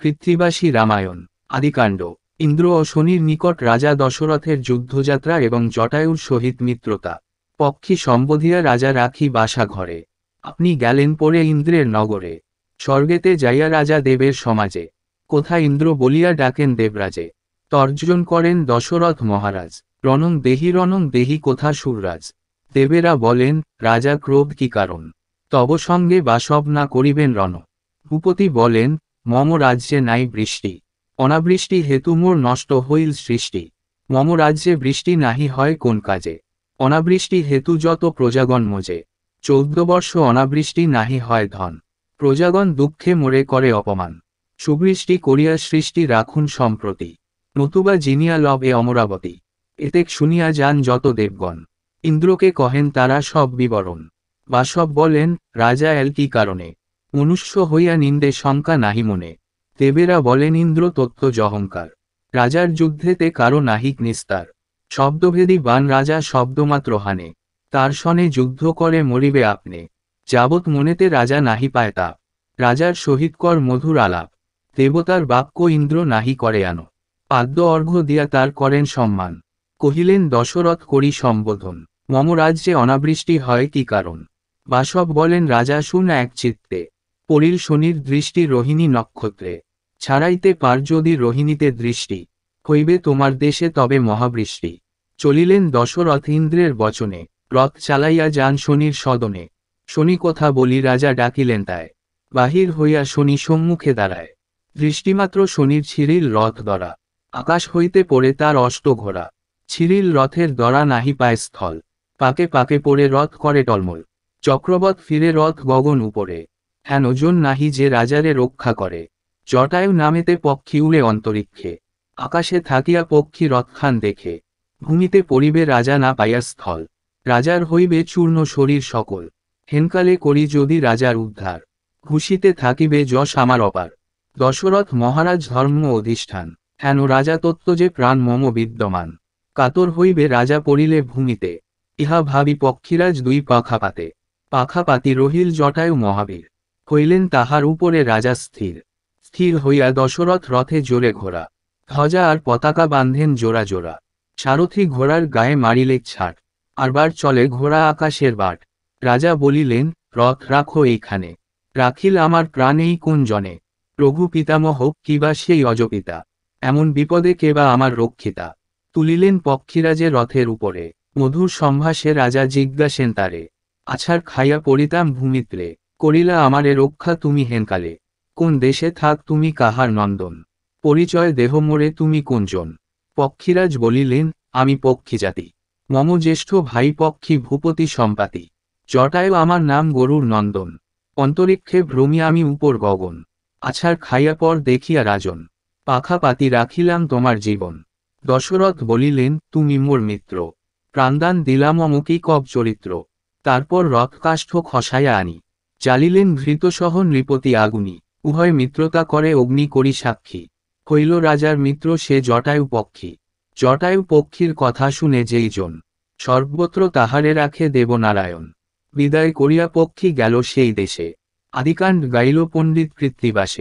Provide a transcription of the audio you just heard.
কৃত্রিবাসী রামায়ণ আদিকাণ্ড ইন্দ্র ও শনির নিকট রাজা দশরথের যুদ্ধযাত্রা এবং জটায়ুর সহিত মিত্রতা পক্ষী সম্বোধিয়া রাজা রাখি বাসা ঘরে আপনি গেলেন পরে ইন্দ্রের নগরে স্বর্গেতে যাইয়া রাজা দেবের সমাজে কোথা ইন্দ্র বলিয়া ডাকেন দেবরাজে তর্জন করেন দশরথ মহারাজ রণং দেহি রণং দেহি কোথা সুররাজ দেবেরা বলেন রাজা ক্রোধ কি কারণ তব সঙ্গে বাসব না করিবেন রণ ভূপতি বলেন মম রাজ্যে নাই বৃষ্টি অনাবৃষ্টি হেতু মোর নষ্ট হইল সৃষ্টি মম রাজ্যে বৃষ্টি নাহি হয় কোন কাজে অনাবৃষ্টি হেতু যত প্রজাগণ মোজে চৌদ্দ বর্ষ অনাবৃষ্টি নাহি হয় ধন প্রজাগণ দুঃখে মোরে করে অপমান সুবৃষ্টি করিয়া সৃষ্টি রাখুন সম্প্রতি নতুবা জিনিয়া লব এ অমরাবতী এতে শুনিয়া যান যত দেবগণ ইন্দ্রকে কহেন তারা সব বিবরণ বাসব বলেন রাজা এল কি কারণে মনুষ্য হইয়া নিন্দে শঙ্কা নাহি মনে দেবেরা বলেন ইন্দ্র তত্ত্ব জহংকার রাজার যুদ্ধেতে কারো নাহিক নিস্তার শব্দভেদী বান রাজা শব্দমাত্র হানে তার সনে যুদ্ধ করে মরিবে আপনে যাবৎ মনেতে রাজা নাহি পায় তাপ রাজার সহিত কর মধুর আলাপ দেবতার বাক্য ইন্দ্র নাহি করে আনো পাদ্য অর্ঘ্য দিয়া তার করেন সম্মান কহিলেন দশরথ করি সম্বোধন মম রাজ্যে অনাবৃষ্টি হয় কি কারণ বাসব বলেন রাজা শুন এক চিত্তে পড়িল শনির দৃষ্টি রোহিণী নক্ষত্রে ছাড়াইতে পার যদি রোহিণীতে দৃষ্টি হইবে তোমার দেশে তবে মহাবৃষ্টি চলিলেন দশরথ ইন্দ্রের বচনে রথ চালাইয়া যান শনির সদনে শনি কথা বলি রাজা ডাকিলেন তায় বাহির হইয়া শনি সম্মুখে দাঁড়ায় দৃষ্টিমাত্র শনির ছিরিল রথ দরা আকাশ হইতে পড়ে তার অষ্ট ঘোড়া ছিরিল রথের দরা নাহি পায় স্থল পাকে পাকে পড়ে রথ করে টলমল চক্রবত ফিরে রথ গগন উপরে ওজন নাহি যে রাজারে রক্ষা করে জটায়ু নামেতে পক্ষী উড়ে অন্তরিক্ষে আকাশে থাকিয়া পক্ষী রৎখান দেখে ভূমিতে পড়িবে রাজা না পাইয়া স্থল রাজার হইবে চূর্ণ শরীর সকল হেনকালে করি যদি রাজার উদ্ধার ঘুষিতে থাকিবে যশ আমার অপার দশরথ মহারাজ ধর্ম অধিষ্ঠান হেন রাজা তত্ত্ব যে প্রাণ মম বিদ্যমান কাতর হইবে রাজা পড়িলে ভূমিতে ইহা ভাবি পক্ষীরাজ দুই পাখা পাতে পাখা পাতি রহিল জটায়ু মহাবীর হইলেন তাহার উপরে রাজা স্থির স্থির হইয়া দশরথ রথে জোরে ঘোড়া ধ্বজা আর পতাকা বাঁধেন জোড়া জোড়া সারথি ঘোড়ার গায়ে মারিলে ছাট আরবার চলে ঘোড়া আকাশের বাট রাজা বলিলেন রথ রাখো এইখানে রাখিল আমার প্রাণেই কোন জনে প্রভু পিতামহ কিবা সেই অজপিতা এমন বিপদে কেবা আমার রক্ষিতা তুলিলেন পক্ষীরাজে রথের উপরে মধুর সম্ভাসে রাজা জিজ্ঞাসেন তারে আছাড় খাইয়া পড়িতাম ভূমিত্রে করিলা আমারে রক্ষা তুমি হেনকালে কোন দেশে থাক তুমি কাহার নন্দন পরিচয় দেহ মোরে তুমি কোনজন পক্ষীরাজ বলিলেন আমি পক্ষী জাতি মম জ্যেষ্ঠ ভাই পক্ষী ভূপতি সম্পাতি জটায়ু আমার নাম গরুর নন্দন অন্তরিক্ষে ভ্রমি আমি উপর গগন আছার খাইয়া পর দেখিয়া রাজন পাখা পাতি রাখিলাম তোমার জীবন দশরথ বলিলেন তুমি মোর মিত্র প্রাণদান দিলাম অমুকি কব চরিত্র তারপর রথ কাষ্ঠ খসাইয়া আনি চালিলেন ভৃতসহ নৃপতি আগুনি উভয় মিত্রতা করে অগ্নি করি সাক্ষী হইল রাজার মিত্র সে জটায়ু পক্ষী জটায়ু পক্ষীর কথা শুনে যেই জন সর্বত্র তাহারে রাখে দেবনারায়ণ বিদায় করিয়া পক্ষী গেল সেই দেশে আদিকাণ্ড গাইল পণ্ডিত কৃত্রিবাসে